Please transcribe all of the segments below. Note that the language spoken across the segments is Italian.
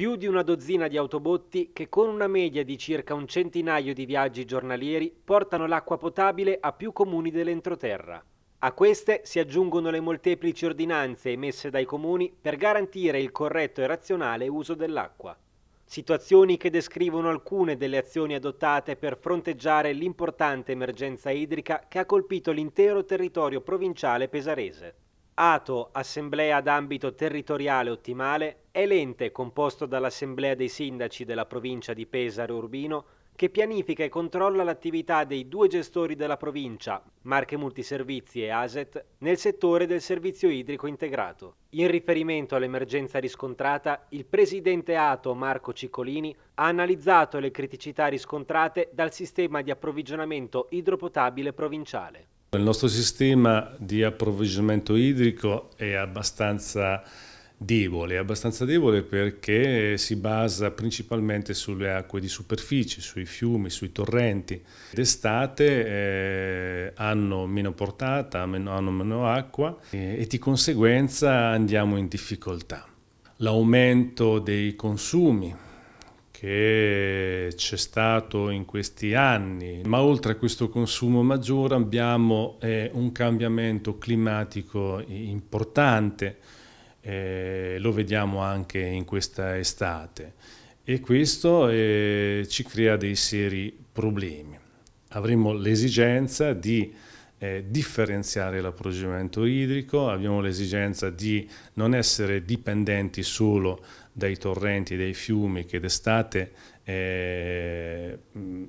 Più di una dozzina di autobotti che con una media di circa un centinaio di viaggi giornalieri portano l'acqua potabile a più comuni dell'entroterra. A queste si aggiungono le molteplici ordinanze emesse dai comuni per garantire il corretto e razionale uso dell'acqua. Situazioni che descrivono alcune delle azioni adottate per fronteggiare l'importante emergenza idrica che ha colpito l'intero territorio provinciale pesarese. ATO, Assemblea d'ambito territoriale ottimale, è l'ente composto dall'Assemblea dei Sindaci della provincia di Pesaro Urbino che pianifica e controlla l'attività dei due gestori della provincia, Marche Multiservizi e ASET, nel settore del servizio idrico integrato. In riferimento all'emergenza riscontrata, il presidente ATO Marco Ciccolini ha analizzato le criticità riscontrate dal sistema di approvvigionamento idropotabile provinciale. Il nostro sistema di approvvigionamento idrico è abbastanza debole, abbastanza debole perché si basa principalmente sulle acque di superficie, sui fiumi, sui torrenti. D'estate eh, hanno meno portata, hanno meno acqua e, eh, e di conseguenza andiamo in difficoltà. L'aumento dei consumi che c'è stato in questi anni, ma oltre a questo consumo maggiore abbiamo eh, un cambiamento climatico importante, eh, lo vediamo anche in questa estate e questo eh, ci crea dei seri problemi. Avremo l'esigenza di eh, differenziare l'approvvigionamento idrico, abbiamo l'esigenza di non essere dipendenti solo dai torrenti e dai fiumi che d'estate eh,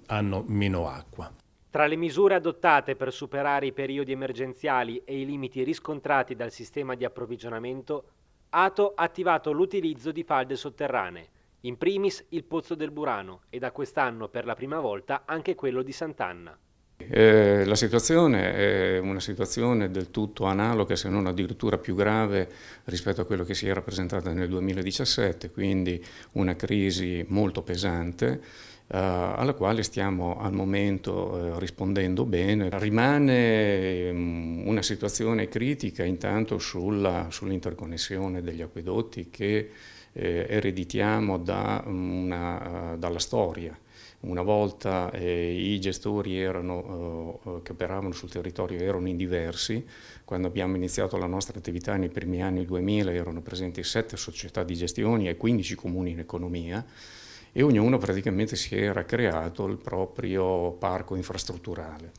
hanno meno acqua. Tra le misure adottate per superare i periodi emergenziali e i limiti riscontrati dal sistema di approvvigionamento, Ato ha attivato l'utilizzo di falde sotterranee, in primis il Pozzo del Burano e da quest'anno per la prima volta anche quello di Sant'Anna. Eh, la situazione è una situazione del tutto analoga, se non addirittura più grave rispetto a quello che si era presentata nel 2017, quindi una crisi molto pesante eh, alla quale stiamo al momento eh, rispondendo bene. Rimane mh, mm, una situazione critica intanto sull'interconnessione degli acquedotti che eh, ereditiamo da una, eh, dalla storia. Una volta eh, i gestori erano, eh, che operavano sul territorio erano indiversi, quando abbiamo iniziato la nostra attività nei primi anni 2000 erano presenti sette società di gestione e 15 comuni in economia e ognuno praticamente si era creato il proprio parco infrastrutturale.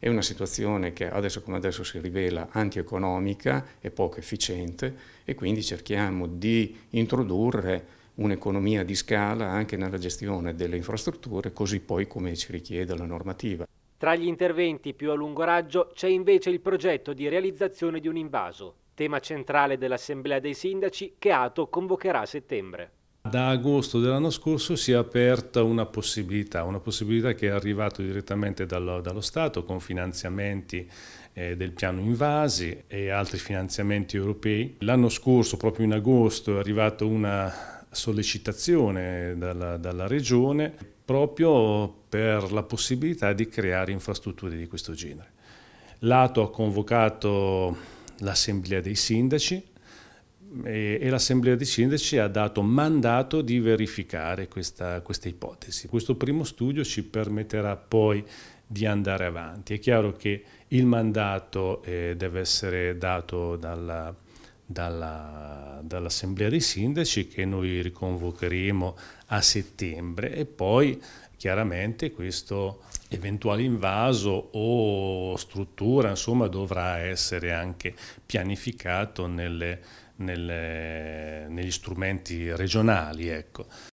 È una situazione che adesso come adesso si rivela antieconomica e poco efficiente e quindi cerchiamo di introdurre un'economia di scala anche nella gestione delle infrastrutture, così poi come ci richiede la normativa. Tra gli interventi più a lungo raggio c'è invece il progetto di realizzazione di un invaso, tema centrale dell'Assemblea dei Sindaci che Ato convocherà a settembre. Da agosto dell'anno scorso si è aperta una possibilità, una possibilità che è arrivata direttamente dallo, dallo Stato con finanziamenti eh, del piano Invasi e altri finanziamenti europei. L'anno scorso, proprio in agosto, è arrivata una sollecitazione dalla, dalla Regione proprio per la possibilità di creare infrastrutture di questo genere. L'Ato ha convocato l'Assemblea dei Sindaci e, e l'Assemblea dei Sindaci ha dato mandato di verificare questa, questa ipotesi. Questo primo studio ci permetterà poi di andare avanti. È chiaro che il mandato eh, deve essere dato dalla, dalla, dall'Assemblea dei Sindaci che noi riconvocheremo a settembre e poi chiaramente questo eventuale invaso o struttura insomma, dovrà essere anche pianificato nelle, nelle, negli strumenti regionali. Ecco.